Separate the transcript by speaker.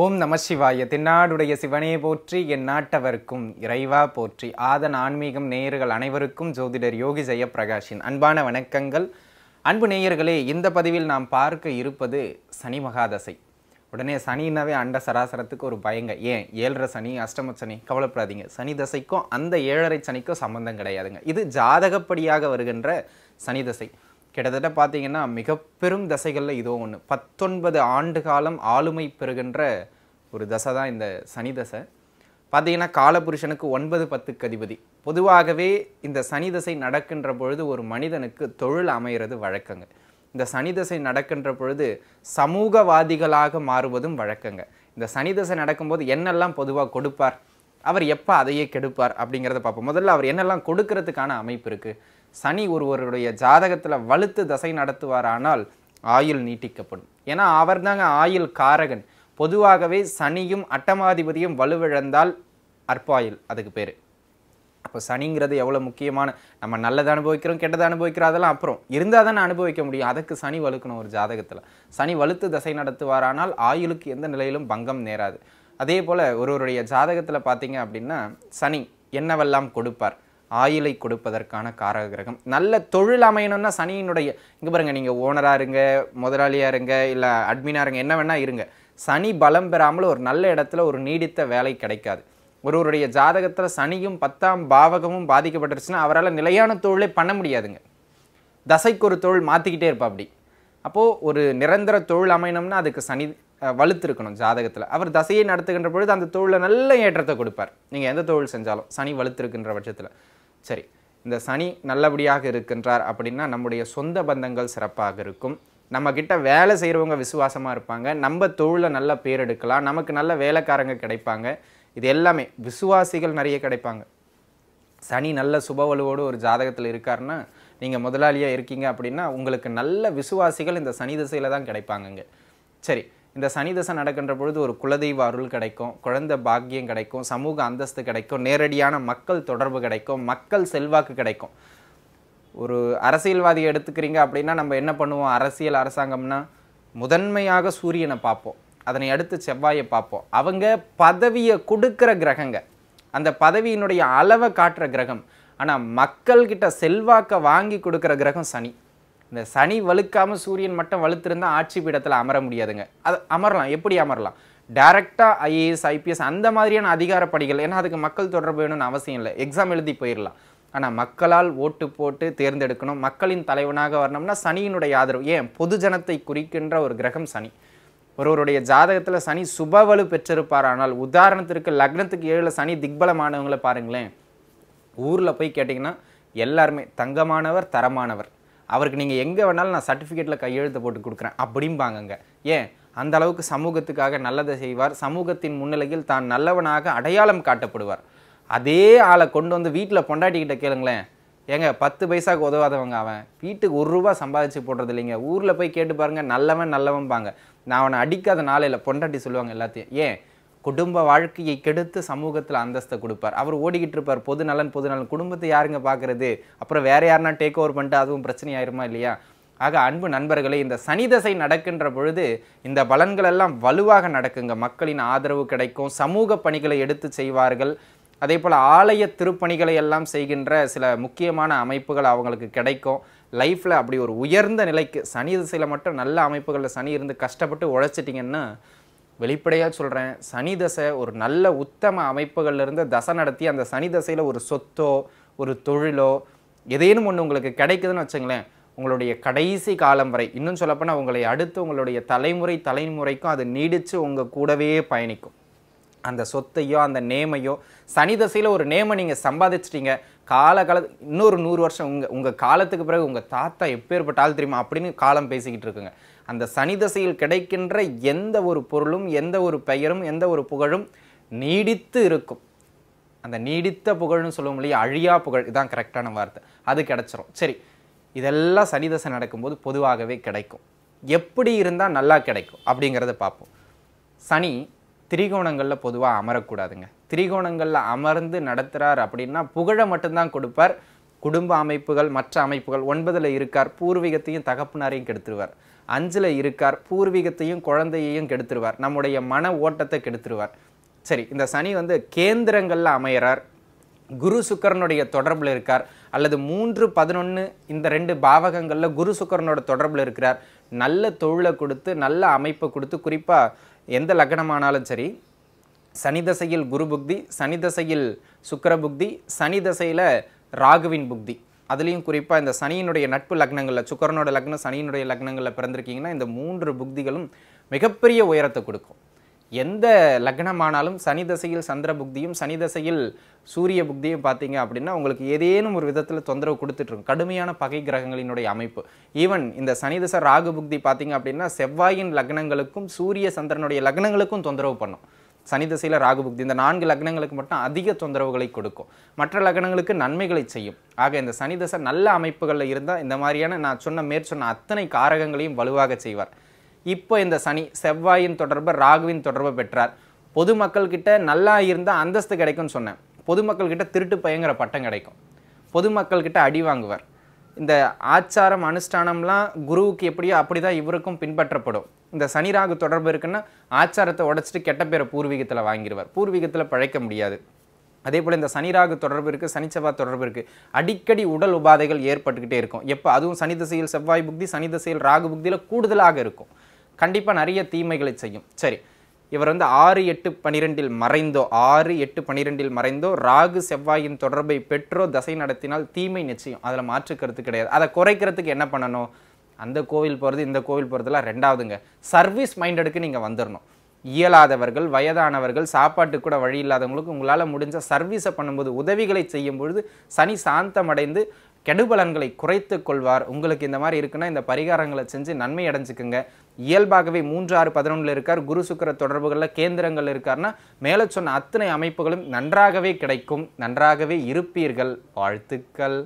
Speaker 1: ஓம் நம சிவாய தென்னாடுடைய சிவனே போற்றி என் நாட்டவர்க்கும் இறைவா போற்றி ஆதன் ஆன்மீகம் நேயர்கள் அனைவருக்கும் ஜோதிடர் யோகி ஜெயப்பிரகாஷின் அன்பான வணக்கங்கள் அன்பு நேயர்களே இந்த பதிவில் நாம் பார்க்க இருப்பது சனி மகாதசை உடனே சனினாவே அண்ட சராசரத்துக்கு ஒரு பயங்க ஏன் ஏழரை சனி அஷ்டம சனி கவலைப்படாதீங்க சனி தசைக்கும் அந்த ஏழரை சனிக்கும் சம்பந்தம் கிடையாதுங்க இது ஜாதகப்படியாக வருகின்ற சனி தசை கிட்டத்தட்ட பார்த்தீங்கன்னா மிக பெரும் தசைகளில் இதோ ஒன்று பத்தொன்பது ஆண்டு காலம் ஆளுமை பெறுகின்ற ஒரு தசை தான் இந்த சனி தசை பார்த்தீங்கன்னா காலபுருஷனுக்கு ஒன்பது பத்து கதிபதி பொதுவாகவே இந்த சனி தசை நடக்கின்ற பொழுது ஒரு மனிதனுக்கு தொழில் அமைகிறது வழக்கங்க இந்த சனி தசை நடக்கின்ற பொழுது சமூகவாதிகளாக மாறுவதும் வழக்கங்க இந்த சனி தசை நடக்கும்போது என்னெல்லாம் பொதுவாக கொடுப்பார் அவர் எப்போ அதையே கெடுப்பார் அப்படிங்கிறத பார்ப்போம் முதல்ல அவர் என்னெல்லாம் கொடுக்கறதுக்கான அமைப்பு இருக்குது சனி ஒருவருடைய ஜாதகத்தில் வலுத்து தசை நடத்துவாரானால் ஆயுள் நீட்டிக்கப்படும் ஏன்னா அவர் தாங்க ஆயுள் காரகன் பொதுவாகவே சனியும் அட்டமாதிபதியும் வலுவிழந்தால் அற்பாயுள் அதுக்கு பேர் அப்போ சனிங்கிறது எவ்வளோ முக்கியமான நம்ம நல்லதை அனுபவிக்கிறோம் கெட்டதை அனுபவிக்கிறோம் அதெல்லாம் அப்புறம் இருந்தால் தானே அனுபவிக்க முடியும் அதுக்கு சனி வலுக்கணும் ஒரு ஜாதகத்தில் சனி வலுத்து தசை நடத்துவாரானால் ஆயுளுக்கு எந்த நிலையிலும் பங்கம் நேராது அதே போல் ஒருவருடைய ஜாதகத்தில் பார்த்தீங்க அப்படின்னா சனி என்னவெல்லாம் கொடுப்பார் ஆயிலை கொடுப்பதற்கான காரக கிரகம் நல்ல தொழில் அமையணும்னா சனியினுடைய இங்கே பாருங்கள் நீங்கள் ஓனராக இருங்க முதலாளியாக இருங்க இல்லை அட்மினாக இருங்க என்ன வேணால் இருங்க சனி பலம் பெறாமல் ஒரு நல்ல இடத்துல ஒரு நீடித்த வேலை கிடைக்காது ஒருவருடைய ஜாதகத்தில் சனியும் பத்தாம் பாவகமும் பாதிக்கப்பட்டுருச்சுன்னா அவரால் நிலையான தொழிலே பண்ண முடியாதுங்க தசைக்கு ஒரு தொழில் மாற்றிக்கிட்டே இருப்பா அப்படி அப்போது ஒரு நிரந்தர தொழில் அமையணும்னா அதுக்கு சனி வலுத்திருக்கணும் ஜாதகத்தில் அவர் தசையை நடத்துகின்ற பொழுது அந்த தொழிலை நல்ல ஏற்றத்தை கொடுப்பார் நீங்கள் எந்த தொழில் செஞ்சாலும் சனி வலுத்திருக்கின்ற பட்சத்தில் சரி இந்த சனி நல்லபடியாக இருக்கின்றார் அப்படின்னா நம்முடைய சொந்த பந்தங்கள் சிறப்பாக இருக்கும் நம்மக்கிட்ட வேலை செய்கிறவங்க விசுவாசமாக இருப்பாங்க நம்ம தொழில நல்ல பேர் எடுக்கலாம் நமக்கு நல்ல வேலைக்காரங்க கிடைப்பாங்க இது எல்லாமே விசுவாசிகள் நிறைய கிடைப்பாங்க சனி நல்ல சுபவலுவோடு ஒரு ஜாதகத்தில் இருக்காருன்னா நீங்கள் முதலாளியாக இருக்கீங்க அப்படின்னா உங்களுக்கு நல்ல விசுவாசிகள் இந்த சனி திசையில் தான் கிடைப்பாங்கங்க சரி இந்த சனி தசை நடக்கின்ற பொழுது ஒரு குலதெய்வ அருள் கிடைக்கும் குழந்தை பாக்கியம் கிடைக்கும் சமூக அந்தஸ்து கிடைக்கும் நேரடியான மக்கள் தொடர்பு கிடைக்கும் மக்கள் செல்வாக்கு கிடைக்கும் ஒரு அரசியல்வாதி எடுத்துக்கிறீங்க அப்படின்னா நம்ம என்ன பண்ணுவோம் அரசியல் அரசாங்கம்னா முதன்மையாக சூரியனை பார்ப்போம் அதனை அடுத்து செவ்வாயை பார்ப்போம் அவங்க பதவியை கொடுக்குற கிரகங்க அந்த பதவியினுடைய அளவை காட்டுற கிரகம் ஆனால் மக்கள்கிட்ட செல்வாக்கை வாங்கி கொடுக்குற கிரகம் சனி இந்த சனி வலுக்காமல் சூரியன் மட்டும் வலுத்திருந்தால் ஆட்சி பீடத்தில் அமர முடியாதுங்க அது அமரலாம் எப்படி அமரலாம் டைரெக்டாக ஐஏஎஸ் ஐபிஎஸ் அந்த மாதிரியான அதிகாரப்படிகள் ஏன்னா அதுக்கு மக்கள் தொடர்பு வேணும்னு அவசியம் இல்லை எக்ஸாம் எழுதி போயிடலாம் ஆனால் மக்களால் ஓட்டு போட்டு தேர்ந்தெடுக்கணும் மக்களின் தலைவனாக வரணும்னா சனியினுடைய ஆதரவு ஏன் பொது ஜனத்தை குறிக்கின்ற ஒரு கிரகம் சனி ஒருவருடைய ஜாதகத்தில் சனி சுபவலு பெற்றிருப்பார் ஆனால் உதாரணத்திற்கு லக்னத்துக்கு ஏழில் சனி திக்பலமானவங்களை பாருங்களேன் ஊரில் போய் கேட்டிங்கன்னா எல்லாருமே தங்கமானவர் தரமானவர் அவருக்கு நீங்கள் எங்கே வேணாலும் நான் சர்டிஃபிகேட்டில் கையெழுத்து போட்டு கொடுக்குறேன் அப்படிம்பாங்கங்க ஏன் அந்த அளவுக்கு சமூகத்துக்காக நல்லதை செய்வார் சமூகத்தின் முன்னிலையில் தான் நல்லவனாக அடையாளம் காட்டப்படுவார் அதே ஆளை கொண்டு வந்து வீட்டில் பொண்டாட்டிக்கிட்ட கேளுங்களேன் ஏங்க பத்து பைசாவுக்கு உதவாதவங்க அவன் வீட்டுக்கு ஒரு ரூபா சம்பாதிச்சு போடுறது இல்லைங்க ஊரில் போய் கேட்டு பாருங்கள் நல்லவன் நல்லவன்பாங்க நான் அவனை அடிக்காத நாளையில் பொண்டாட்டி சொல்லுவாங்க எல்லாத்தையும் ஏன் குடும்ப வாழ்க்கையை கெடுத்து சமூகத்தில் அந்தஸ்தை கொடுப்பார் அவர் ஓடிக்கிட்டு இருப்பார் பொது நலன் பொது நலன் குடும்பத்தை யாருங்க பார்க்கறது அப்புறம் வேறு யாருனா டேக் ஓவர் பண்ணிட்டு அதுவும் பிரச்சனை ஆயிருமா இல்லையா ஆக அன்பு நண்பர்களே இந்த சனி தசை நடக்கின்ற பொழுது இந்த பலன்கள் எல்லாம் வலுவாக நடக்குங்க மக்களின் ஆதரவு கிடைக்கும் சமூக பணிகளை எடுத்து செய்வார்கள் அதே போல் ஆலய திருப்பணிகளை எல்லாம் செய்கின்ற சில முக்கியமான அமைப்புகள் அவங்களுக்கு கிடைக்கும் லைஃப்பில் அப்படி ஒரு உயர்ந்த நிலைக்கு சனி திசையில் மட்டும் நல்ல அமைப்புகளில் சனி இருந்து கஷ்டப்பட்டு உழைச்சிட்டிங்கன்னா வெளிப்படையாக சொல்கிறேன் சனி தசை ஒரு நல்ல உத்தம அமைப்புகள்லேருந்து தசை நடத்தி அந்த சனி தசையில் ஒரு சொத்தோ ஒரு தொழிலோ எதேனும் ஒன்று உங்களுக்கு கிடைக்குதுன்னு வச்சுங்களேன் உங்களுடைய கடைசி காலம் வரை இன்னும் சொல்லப்போனால் உங்களை அடுத்து உங்களுடைய தலைமுறை தலைமுறைக்கும் அது நீடித்து உங்கள் கூடவே பயணிக்கும் அந்த சொத்தையோ அந்த நேமையோ சனி தசையில் ஒரு நேமை நீங்கள் சம்பாதிச்சிட்டீங்க காலகால இன்னொரு நூறு வருஷம் உங்கள் உங்கள் காலத்துக்கு பிறகு உங்கள் தாத்தா எப்பேற்பட்ட ஆள் தெரியுமா அப்படின்னு காலம் பேசிக்கிட்டு இருக்குங்க அந்த சனி தசையில் கிடைக்கின்ற எந்த ஒரு பொருளும் எந்த ஒரு பெயரும் எந்த ஒரு புகழும் நீடித்து இருக்கும் அந்த நீடித்த புகழ்னு சொல்லுவோம் இல்லையா அழியா புகழ் இதுதான் கரெக்டான வார்த்தை அது கிடச்சிரும் சரி இதெல்லாம் சனிதசை நடக்கும்போது பொதுவாகவே கிடைக்கும் எப்படி இருந்தால் நல்லா கிடைக்கும் அப்படிங்கிறத பார்ப்போம் சனி திரிகோணங்களில் பொதுவாக அமரக்கூடாதுங்க திரிகோணங்களில் அமர்ந்து நடத்துகிறார் அப்படின்னா புகழை மட்டும்தான் கொடுப்பார் குடும்ப அமைப்புகள் மற்ற அமைப்புகள் ஒன்பதில் இருக்கார் பூர்வீகத்தையும் தகப்பனாரையும் கெடுத்துருவார் அஞ்சில் இருக்கார் பூர்வீகத்தையும் குழந்தையையும் கெடுத்துருவார் நம்முடைய மன ஓட்டத்தை கெடுத்துருவார் சரி இந்த சனி வந்து கேந்திரங்களில் அமையிறார் குரு சுக்கரனுடைய தொடர்பில் இருக்கார் அல்லது மூன்று பதினொன்று இந்த ரெண்டு பாவகங்களில் குரு சுக்கரனோட தொடர்பில் இருக்கிறார் நல்ல தொழிலை கொடுத்து நல்ல அமைப்பை கொடுத்து குறிப்பாக எந்த லக்னமானாலும் சரி சனி தசையில் குரு புக்தி சனி தசையில் சுக்கர புக்தி சனி தசையில் ராகுவின் புக்தி அதுலேயும் குறிப்பாக இந்த சனியினுடைய நட்பு லக்னங்களில் சுக்கரனோட லக்னம் சனியினுடைய லக்னங்களில் பிறந்திருக்கீங்கன்னா இந்த மூன்று புக்திகளும் மிகப்பெரிய உயரத்தை கொடுக்கும் எந்த லக்னமானாலும் சனி தசையில் சந்திர புக்தியும் சனி தசையில் சூரிய புக்தியும் பார்த்தீங்க அப்படின்னா உங்களுக்கு ஏதேனும் ஒரு விதத்தில் தொந்தரவு கொடுத்துட்ருக்கும் கடுமையான பகை கிரகங்களினுடைய அமைப்பு ஈவன் இந்த சனி தசை ராகு புக்தி பார்த்தீங்க அப்படின்னா செவ்வாயின் லக்னங்களுக்கும் சூரிய சந்திரனுடைய லக்னங்களுக்கும் தொந்தரவு பண்ணும் சனி ராகு புக்தி இந்த நான்கு லக்னங்களுக்கு மட்டும் அதிக தொந்தரவுகளை கொடுக்கும் மற்ற லக்னங்களுக்கு நன்மைகளை செய்யும் ஆக இந்த சனி தசை நல்ல அமைப்புகளில் இருந்தால் இந்த மாதிரியான நான் சொன்ன மேற்சொன்ன அத்தனை காரகங்களையும் வலுவாக செய்வார் இப்போ இந்த சனி செவ்வாயின் தொடர்பை ராகுவின் தொடர்பை பெற்றார் பொதுமக்கள்கிட்ட நல்லா இருந்தால் அந்தஸ்து கிடைக்கும்னு சொன்னேன் பொதுமக்கள்கிட்ட திருட்டு பயங்கிற பட்டம் கிடைக்கும் பொதுமக்கள்கிட்ட அடி வாங்குவார் இந்த ஆச்சாரம் அனுஷ்டானம்லாம் குருவுக்கு எப்படியோ அப்படி தான் இவருக்கும் பின்பற்றப்படும் இந்த சனி ராகு தொடர்பு இருக்குன்னா ஆச்சாரத்தை உடச்சிட்டு கெட்ட பேரை பூர்வீகத்தில் வாங்கிடுவார் பூர்வீகத்தில் பழைக்க முடியாது அதே போல் இந்த சனி ராகு தொடர்பு இருக்குது சனி செவ்வாய் தொடர்பு இருக்குது அடிக்கடி உடல் உபாதைகள் ஏற்பட்டுக்கிட்டே இருக்கும் எப்போ அதுவும் சனி திசையில் செவ்வாய் புக்தி சனி திசையில் ராகு புக்தியில் கூடுதலாக இருக்கும் கண்டிப்பாக நிறைய தீமைகளை செய்யும் சரி இவர் வந்து ஆறு எட்டு பனிரெண்டில் மறைந்தோ ஆறு எட்டு பனிரெண்டில் மறைந்தோ ராகு செவ்வாயின் தொடர்பை பெற்றோ தசை நடத்தினால் தீமை நிச்சயம் அதில் மாற்றுக்கிறது கிடையாது அதை குறைக்கிறதுக்கு என்ன பண்ணணும் அந்த கோவில் போகிறது இந்த கோவில் போகிறதுலாம் ரெண்டாவதுங்க சர்வீஸ் மைண்டடுக்கு நீங்கள் வந்துடணும் இயலாதவர்கள் வயதானவர்கள் சாப்பாட்டு கூட வழி இல்லாதவங்களுக்கு உங்களால் முடிஞ்ச சர்வீஸை பண்ணும்போது உதவிகளை செய்யும் பொழுது சனி சாந்தமடைந்து கெடுபலன்களை குறைத்து கொள்வார் உங்களுக்கு இந்த மாதிரி இருக்குன்னா இந்த பரிகாரங்களை செஞ்சு நன்மை அடைஞ்சுக்குங்க இயல்பாகவே மூன்று ஆறு பதினொன்றில் இருக்கார் குரு சுக்கர தொடர்புகளில் கேந்திரங்கள் இருக்கார்னா மேலே சொன்ன அத்தனை அமைப்புகளும் நன்றாகவே கிடைக்கும் நன்றாகவே இருப்பீர்கள் வாழ்த்துக்கள்